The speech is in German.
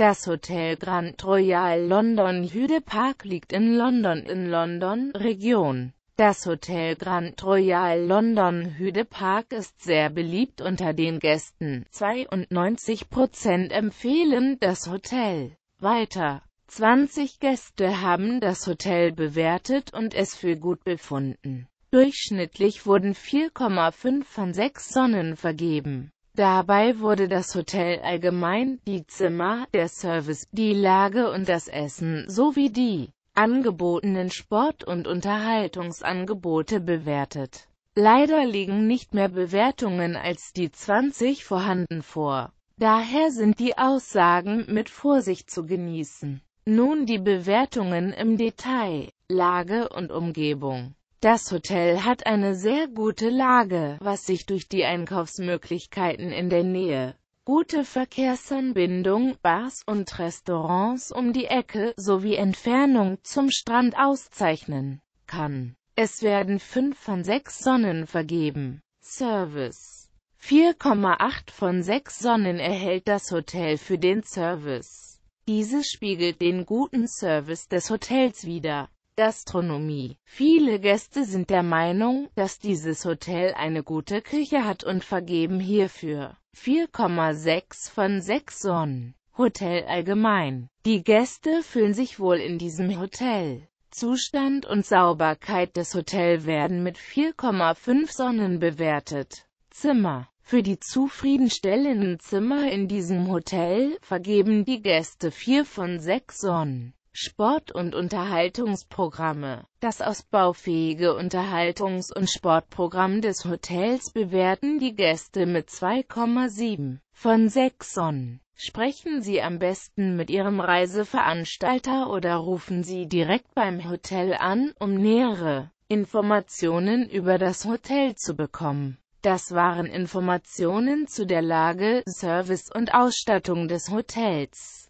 Das Hotel Grand Royal London Hyde Park liegt in London in London, Region. Das Hotel Grand Royal London Hyde Park ist sehr beliebt unter den Gästen. 92% empfehlen das Hotel. Weiter. 20 Gäste haben das Hotel bewertet und es für gut befunden. Durchschnittlich wurden 4,5 von 6 Sonnen vergeben. Dabei wurde das Hotel allgemein, die Zimmer, der Service, die Lage und das Essen, sowie die angebotenen Sport- und Unterhaltungsangebote bewertet. Leider liegen nicht mehr Bewertungen als die 20 vorhanden vor. Daher sind die Aussagen mit Vorsicht zu genießen. Nun die Bewertungen im Detail, Lage und Umgebung. Das Hotel hat eine sehr gute Lage, was sich durch die Einkaufsmöglichkeiten in der Nähe, gute Verkehrsanbindung, Bars und Restaurants um die Ecke sowie Entfernung zum Strand auszeichnen kann. Es werden 5 von 6 Sonnen vergeben. Service 4,8 von 6 Sonnen erhält das Hotel für den Service. Dieses spiegelt den guten Service des Hotels wider. Gastronomie. Viele Gäste sind der Meinung, dass dieses Hotel eine gute Küche hat und vergeben hierfür 4,6 von 6 Sonnen. Hotel allgemein. Die Gäste fühlen sich wohl in diesem Hotel. Zustand und Sauberkeit des Hotels werden mit 4,5 Sonnen bewertet. Zimmer für die zufriedenstellenden Zimmer in diesem Hotel vergeben die Gäste 4 von 6 Sonnen. Sport- und Unterhaltungsprogramme. Das ausbaufähige Unterhaltungs- und Sportprogramm des Hotels bewerten die Gäste mit 2,7 von 6 Sonnen. Sprechen Sie am besten mit Ihrem Reiseveranstalter oder rufen Sie direkt beim Hotel an, um nähere Informationen über das Hotel zu bekommen. Das waren Informationen zu der Lage, Service und Ausstattung des Hotels.